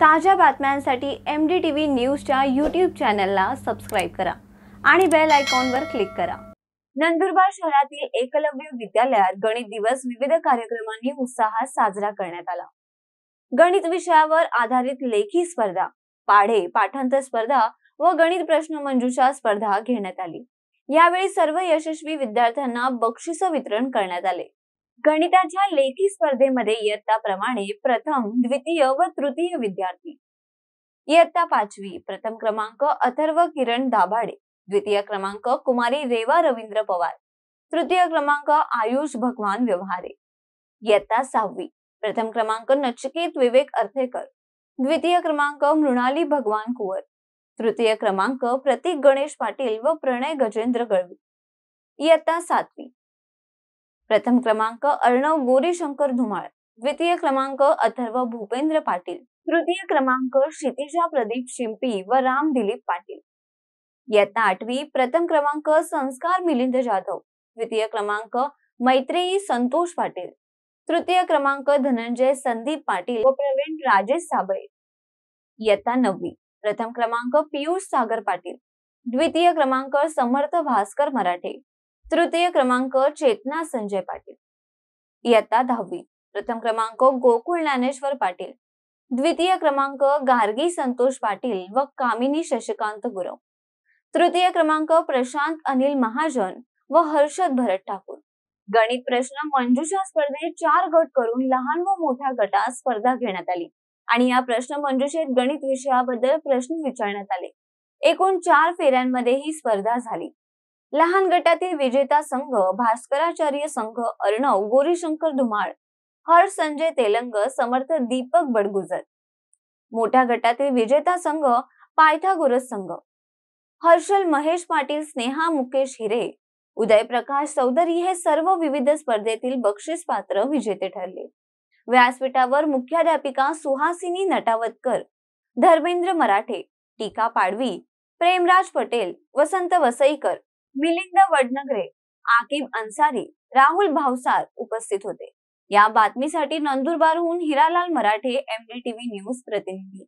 ताज्या बातम्यांसाठी M D T V न्यूजच्या यूट्यूब चॅनलला सबस्क्राईब करा आणि बेल आयकॉनवर क्लिक करा नंदुरबार शहरातील एकलव्य विद्यालयात गणित दिवस विविध कार्यक्रमांनी उत्साहात साजरा करण्यात आला गणित विषयावर आधारित लेखी स्पर्धा पाढे पाठांतर स्पर्धा व गणित प्रश्नमंजुषा स्पर्धा घेण्यात आली यावेळी सर्व यशस्वी विद्यार्थ्यांना बक्षिस वितरण करण्यात आले गणिताच्या लेखी स्पर्धेमध्ये इयत्ता प्रमाणे प्रथम द्वितीय व तृतीय विद्यार्थी इयत्ता पाचवी प्रथम क्रमांक अथर्व किरण दाभाडे द्वितीय क्रमांक कुमारी रेवा रवींद्र पवार तृतीय क्रमांक आयुष भगवान व्यवहारे इयत्ता सहावी प्रथम क्रमांक नचकेत विवेक अर्थेकर द्वितीय क्रमांक मृणाली भगवान कुवर तृतीय क्रमांक प्रतीक गणेश पाटील व प्रणय गजेंद्र गळवी इयत्ता सातवी प्रथम क्रमांक अर्णव गोरीशंकर धुमाळ द्वितीय क्रमांक अथर्व भूपेंद्र पाटील तृतीय क्रमांक क्षितिजा प्रदीप शिंपी व राम दिलीप पाटील इयत्ता आठवी प्रथम क्रमांक संस्कार मिलिंद जाधव द्वितीय क्रमांक मैत्रेयी संतोष पाटील तृतीय क्रमांक धनंजय संदीप पाटील व प्रवीण राजेश साबळे इयत्ता नववी प्रथम क्रमांक पियुष सागर पाटील द्वितीय क्रमांक समर्थ भास्कर मराठे तृतीय क्रमांक चेतना संजय पाटील इयत्ता दहावी प्रथम क्रमांक गोकुळ ज्ञानेश्वर पाटील द्वितीय क्रमांक गार्गी संतोष पाटील व कामिनी शशिकांत गुरव तृतीय क्रमांक प्रशांत अनिल महाजन व हर्षद भरत ठाकूर गणित प्रश्न मंजूषा स्पर्धेत चार गट करून लहान व मोठ्या गटात स्पर्धा घेण्यात आली आणि या प्रश्न मंजूषेत गणित विषयाबद्दल प्रश्न विचारण्यात आले एकूण चार फेऱ्यांमध्ये ही स्पर्धा झाली लहान गटातील विजेता संघ भास्कराचार्य संघ अर्णव गोरीशंकर धुमाळ हर संजय तेलंग समर्थ दीपक बडगुजर मोठ्या गटातील विजेता संघ पायथागोरस संघ हर्षल महेश पाटील स्नेहा मुकेश हिरे उदय प्रकाश चौधरी हे सर्व विविध स्पर्धेतील बक्षीस पात्र विजेते ठरले व्यासपीठावर मुख्याध्यापिका सुहासिनी नटावतकर धर्मेंद्र मराठे टीका पाडवी प्रेमराज पटेल वसंत वसईकर मिलिंद वडनगरे आकिब अन्सारी राहुल भावसार उपस्थित होते या बातमीसाठी नंदुरबारहून Hiralal Marathe MD TV news प्रतिनिधी